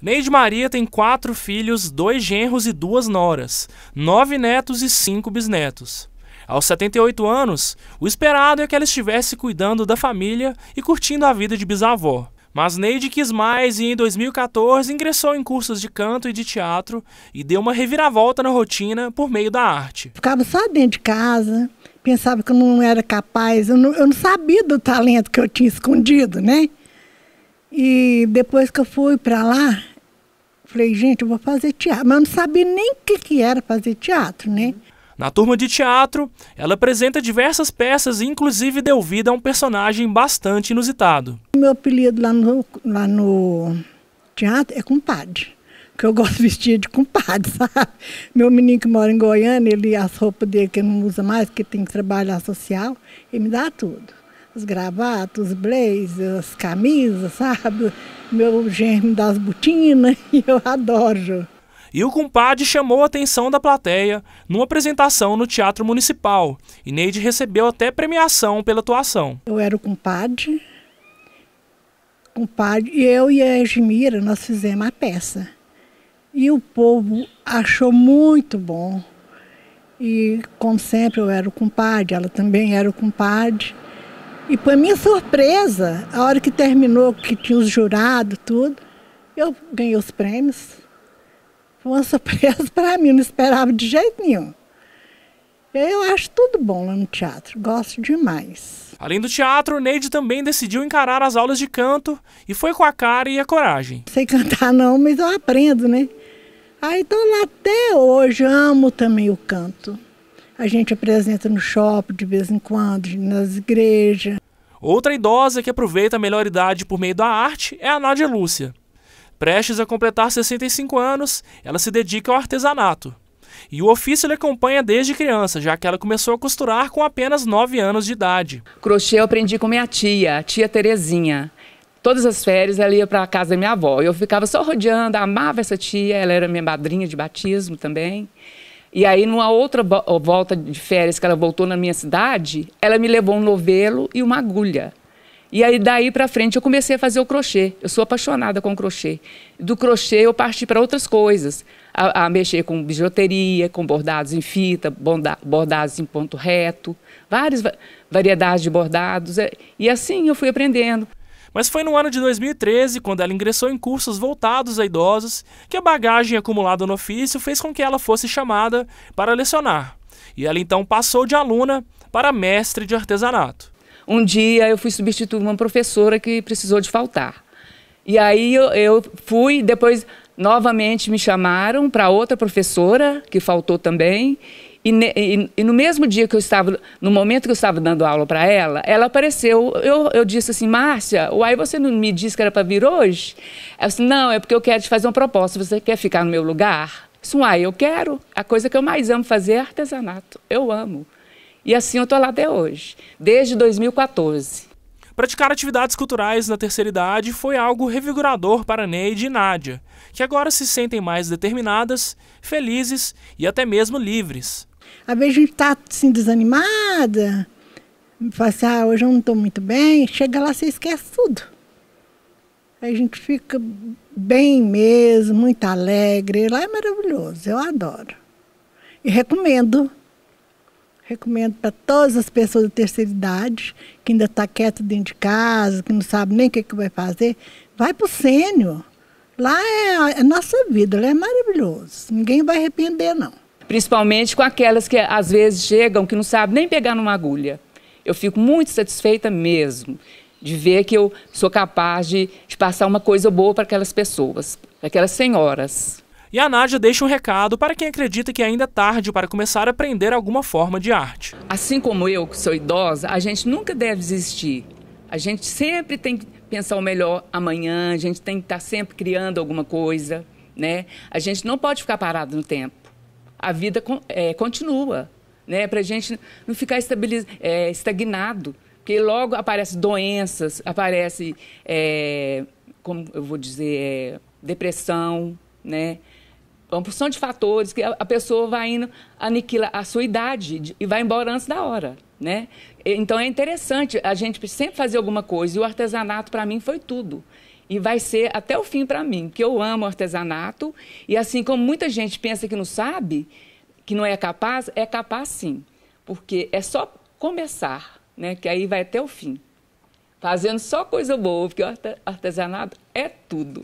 Neide Maria tem quatro filhos, dois genros e duas noras, nove netos e cinco bisnetos. Aos 78 anos, o esperado é que ela estivesse cuidando da família e curtindo a vida de bisavó. Mas Neide quis mais e em 2014 ingressou em cursos de canto e de teatro e deu uma reviravolta na rotina por meio da arte. Ficava só dentro de casa, pensava que eu não era capaz, eu não, eu não sabia do talento que eu tinha escondido, né? E depois que eu fui para lá, falei, gente, eu vou fazer teatro. Mas eu não sabia nem o que, que era fazer teatro, né? Na turma de teatro, ela apresenta diversas peças e inclusive deu vida a um personagem bastante inusitado. Meu apelido lá no, lá no teatro é compadre. Porque eu gosto de vestir de compadre, sabe? Meu menino que mora em Goiânia, ele, as roupas dele que ele não usa mais, porque tem que trabalhar social, ele me dá tudo os gravatos, os blazers, as camisas, sabe? Meu germe das botinas, e eu adoro. E o compadre chamou a atenção da plateia numa apresentação no Teatro Municipal. E Neide recebeu até premiação pela atuação. Eu era o compadre, compadre, e eu e a Edmira, nós fizemos a peça. E o povo achou muito bom. E, como sempre, eu era o compadre, ela também era o compadre. E para minha surpresa, a hora que terminou, que tinha os jurados, tudo, eu ganhei os prêmios. Foi uma surpresa para mim, não esperava de jeito nenhum. Eu acho tudo bom lá no teatro, gosto demais. Além do teatro, Neide também decidiu encarar as aulas de canto e foi com a cara e a coragem. Sei cantar não, mas eu aprendo, né? Aí ah, tô então até hoje, amo também o canto. A gente apresenta no shopping de vez em quando, nas igrejas. Outra idosa que aproveita a melhor idade por meio da arte é a Nádia Lúcia. Prestes a completar 65 anos, ela se dedica ao artesanato. E o ofício lhe acompanha desde criança, já que ela começou a costurar com apenas 9 anos de idade. Crochê eu aprendi com minha tia, a tia Terezinha. Todas as férias ela ia para a casa da minha avó. Eu ficava só rodeando, amava essa tia, ela era minha madrinha de batismo também. E aí, numa outra volta de férias que ela voltou na minha cidade, ela me levou um novelo e uma agulha. E aí, daí para frente, eu comecei a fazer o crochê. Eu sou apaixonada com crochê. Do crochê, eu parti para outras coisas. A, a, mexer com bijuteria, com bordados em fita, bordados em ponto reto, várias variedades de bordados. É, e assim eu fui aprendendo. Mas foi no ano de 2013, quando ela ingressou em cursos voltados a idosos, que a bagagem acumulada no ofício fez com que ela fosse chamada para lecionar. E ela então passou de aluna para mestre de artesanato. Um dia eu fui substituir uma professora que precisou de faltar. E aí eu, eu fui, depois novamente me chamaram para outra professora, que faltou também. E, e, e, no mesmo dia que eu estava, no momento que eu estava dando aula para ela, ela apareceu. Eu, eu disse assim, Márcia, uai, você não me disse que era para vir hoje? Ela disse, não, é porque eu quero te fazer uma proposta. Você quer ficar no meu lugar? Eu disse, uai, eu quero. A coisa que eu mais amo fazer é artesanato. Eu amo. E assim eu estou lá até hoje, desde 2014. Praticar atividades culturais na terceira idade foi algo revigorador para Neide e Nádia, que agora se sentem mais determinadas, felizes e até mesmo livres. Às vezes a gente está assim, desanimada, fala assim, ah, hoje eu não estou muito bem, chega lá, você esquece tudo. Aí a gente fica bem mesmo, muito alegre. Lá é maravilhoso, eu adoro. E recomendo. Recomendo para todas as pessoas da terceira idade, que ainda está quieta dentro de casa, que não sabe nem o que, é que vai fazer, vai para o sênior. Lá é, é a nossa vida, lá é maravilhoso. Ninguém vai arrepender, não principalmente com aquelas que às vezes chegam que não sabem nem pegar numa agulha. Eu fico muito satisfeita mesmo de ver que eu sou capaz de, de passar uma coisa boa para aquelas pessoas, para aquelas senhoras. E a Nádia deixa um recado para quem acredita que ainda é tarde para começar a aprender alguma forma de arte. Assim como eu, que sou idosa, a gente nunca deve desistir. A gente sempre tem que pensar o melhor amanhã, a gente tem que estar sempre criando alguma coisa, né? A gente não pode ficar parado no tempo a vida é, continua, né? Para a gente não ficar é, estagnado, porque logo aparecem doenças, aparece, é, como eu vou dizer, é, depressão, né? Uma porção de fatores que a, a pessoa vai indo, aniquila a sua idade e vai embora antes da hora, né? Então é interessante a gente sempre fazer alguma coisa e o artesanato para mim foi tudo e vai ser até o fim para mim, que eu amo artesanato e assim como muita gente pensa que não sabe, que não é capaz, é capaz sim, porque é só começar, né, que aí vai até o fim. Fazendo só coisa boa, porque artesanato é tudo.